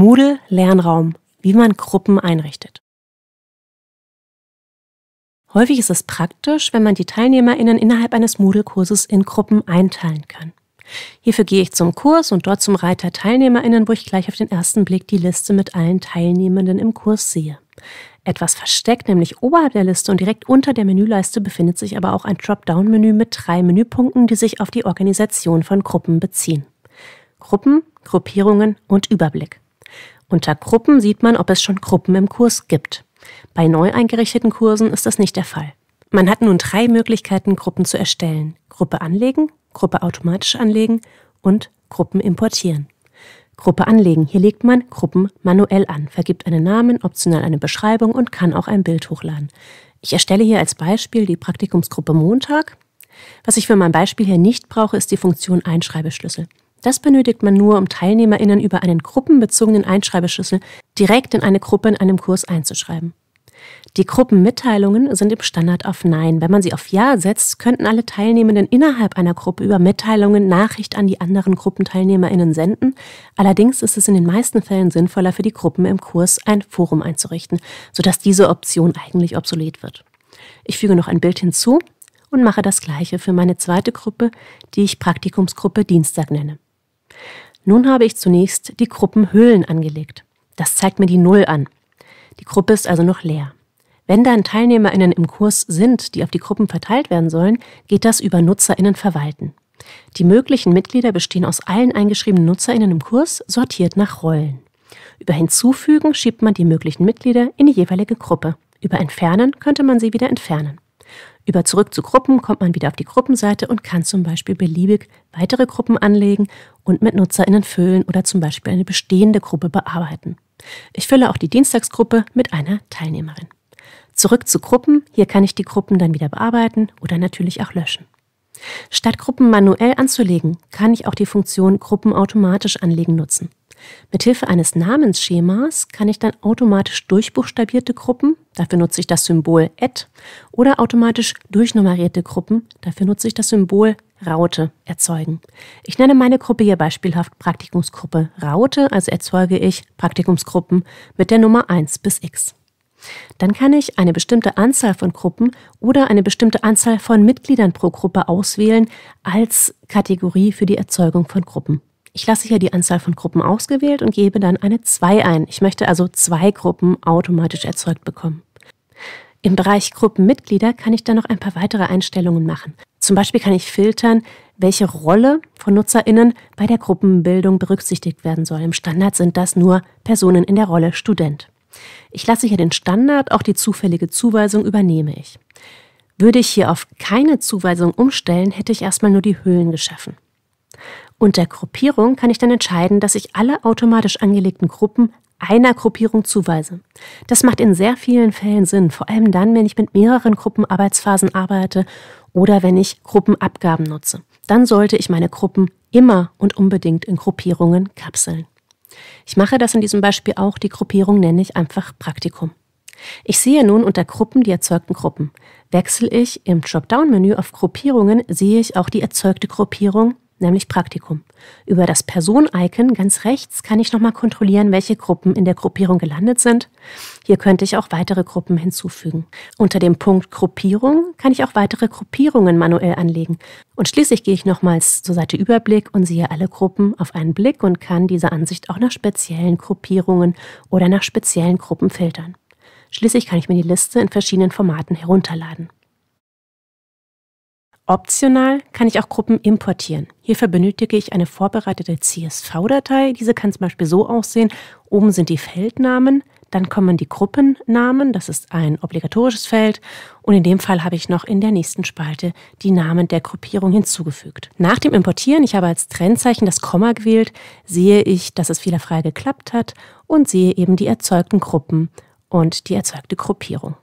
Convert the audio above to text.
Moodle Lernraum, wie man Gruppen einrichtet. Häufig ist es praktisch, wenn man die TeilnehmerInnen innerhalb eines Moodle-Kurses in Gruppen einteilen kann. Hierfür gehe ich zum Kurs und dort zum Reiter TeilnehmerInnen, wo ich gleich auf den ersten Blick die Liste mit allen Teilnehmenden im Kurs sehe. Etwas versteckt, nämlich oberhalb der Liste und direkt unter der Menüleiste befindet sich aber auch ein Dropdown-Menü mit drei Menüpunkten, die sich auf die Organisation von Gruppen beziehen. Gruppen, Gruppierungen und Überblick. Unter Gruppen sieht man, ob es schon Gruppen im Kurs gibt. Bei neu eingerichteten Kursen ist das nicht der Fall. Man hat nun drei Möglichkeiten, Gruppen zu erstellen. Gruppe anlegen, Gruppe automatisch anlegen und Gruppen importieren. Gruppe anlegen. Hier legt man Gruppen manuell an, vergibt einen Namen, optional eine Beschreibung und kann auch ein Bild hochladen. Ich erstelle hier als Beispiel die Praktikumsgruppe Montag. Was ich für mein Beispiel hier nicht brauche, ist die Funktion Einschreibeschlüssel. Das benötigt man nur, um TeilnehmerInnen über einen gruppenbezogenen Einschreibeschlüssel direkt in eine Gruppe in einem Kurs einzuschreiben. Die Gruppenmitteilungen sind im Standard auf Nein. Wenn man sie auf Ja setzt, könnten alle Teilnehmenden innerhalb einer Gruppe über Mitteilungen Nachricht an die anderen GruppenteilnehmerInnen senden. Allerdings ist es in den meisten Fällen sinnvoller für die Gruppen im Kurs, ein Forum einzurichten, sodass diese Option eigentlich obsolet wird. Ich füge noch ein Bild hinzu und mache das gleiche für meine zweite Gruppe, die ich Praktikumsgruppe Dienstag nenne. Nun habe ich zunächst die Gruppenhüllen angelegt. Das zeigt mir die Null an. Die Gruppe ist also noch leer. Wenn dann TeilnehmerInnen im Kurs sind, die auf die Gruppen verteilt werden sollen, geht das über NutzerInnen verwalten. Die möglichen Mitglieder bestehen aus allen eingeschriebenen NutzerInnen im Kurs, sortiert nach Rollen. Über Hinzufügen schiebt man die möglichen Mitglieder in die jeweilige Gruppe. Über Entfernen könnte man sie wieder entfernen. Über Zurück zu Gruppen kommt man wieder auf die Gruppenseite und kann zum Beispiel beliebig weitere Gruppen anlegen und mit NutzerInnen füllen oder zum Beispiel eine bestehende Gruppe bearbeiten. Ich fülle auch die Dienstagsgruppe mit einer Teilnehmerin. Zurück zu Gruppen, hier kann ich die Gruppen dann wieder bearbeiten oder natürlich auch löschen. Statt Gruppen manuell anzulegen, kann ich auch die Funktion Gruppen automatisch anlegen nutzen. Mithilfe eines Namensschemas kann ich dann automatisch durchbuchstabierte Gruppen, dafür nutze ich das Symbol Add, oder automatisch durchnummerierte Gruppen, dafür nutze ich das Symbol Raute erzeugen. Ich nenne meine Gruppe hier beispielhaft Praktikumsgruppe Raute, also erzeuge ich Praktikumsgruppen mit der Nummer 1 bis x. Dann kann ich eine bestimmte Anzahl von Gruppen oder eine bestimmte Anzahl von Mitgliedern pro Gruppe auswählen als Kategorie für die Erzeugung von Gruppen. Ich lasse hier die Anzahl von Gruppen ausgewählt und gebe dann eine 2 ein. Ich möchte also zwei Gruppen automatisch erzeugt bekommen. Im Bereich Gruppenmitglieder kann ich dann noch ein paar weitere Einstellungen machen. Zum Beispiel kann ich filtern, welche Rolle von NutzerInnen bei der Gruppenbildung berücksichtigt werden soll. Im Standard sind das nur Personen in der Rolle Student. Ich lasse hier den Standard, auch die zufällige Zuweisung übernehme ich. Würde ich hier auf keine Zuweisung umstellen, hätte ich erstmal nur die Höhlen geschaffen. Unter Gruppierung kann ich dann entscheiden, dass ich alle automatisch angelegten Gruppen einer Gruppierung zuweise. Das macht in sehr vielen Fällen Sinn, vor allem dann, wenn ich mit mehreren Gruppenarbeitsphasen arbeite oder wenn ich Gruppenabgaben nutze. Dann sollte ich meine Gruppen immer und unbedingt in Gruppierungen kapseln. Ich mache das in diesem Beispiel auch, die Gruppierung nenne ich einfach Praktikum. Ich sehe nun unter Gruppen die erzeugten Gruppen. Wechsle ich im Dropdown-Menü auf Gruppierungen, sehe ich auch die erzeugte Gruppierung nämlich Praktikum. Über das Person-Icon ganz rechts kann ich nochmal kontrollieren, welche Gruppen in der Gruppierung gelandet sind. Hier könnte ich auch weitere Gruppen hinzufügen. Unter dem Punkt Gruppierung kann ich auch weitere Gruppierungen manuell anlegen. Und schließlich gehe ich nochmals zur Seite Überblick und sehe alle Gruppen auf einen Blick und kann diese Ansicht auch nach speziellen Gruppierungen oder nach speziellen Gruppen filtern. Schließlich kann ich mir die Liste in verschiedenen Formaten herunterladen. Optional kann ich auch Gruppen importieren. Hierfür benötige ich eine vorbereitete CSV-Datei. Diese kann zum Beispiel so aussehen. Oben sind die Feldnamen, dann kommen die Gruppennamen. Das ist ein obligatorisches Feld. Und in dem Fall habe ich noch in der nächsten Spalte die Namen der Gruppierung hinzugefügt. Nach dem Importieren, ich habe als Trennzeichen das Komma gewählt, sehe ich, dass es fehlerfrei geklappt hat und sehe eben die erzeugten Gruppen und die erzeugte Gruppierung.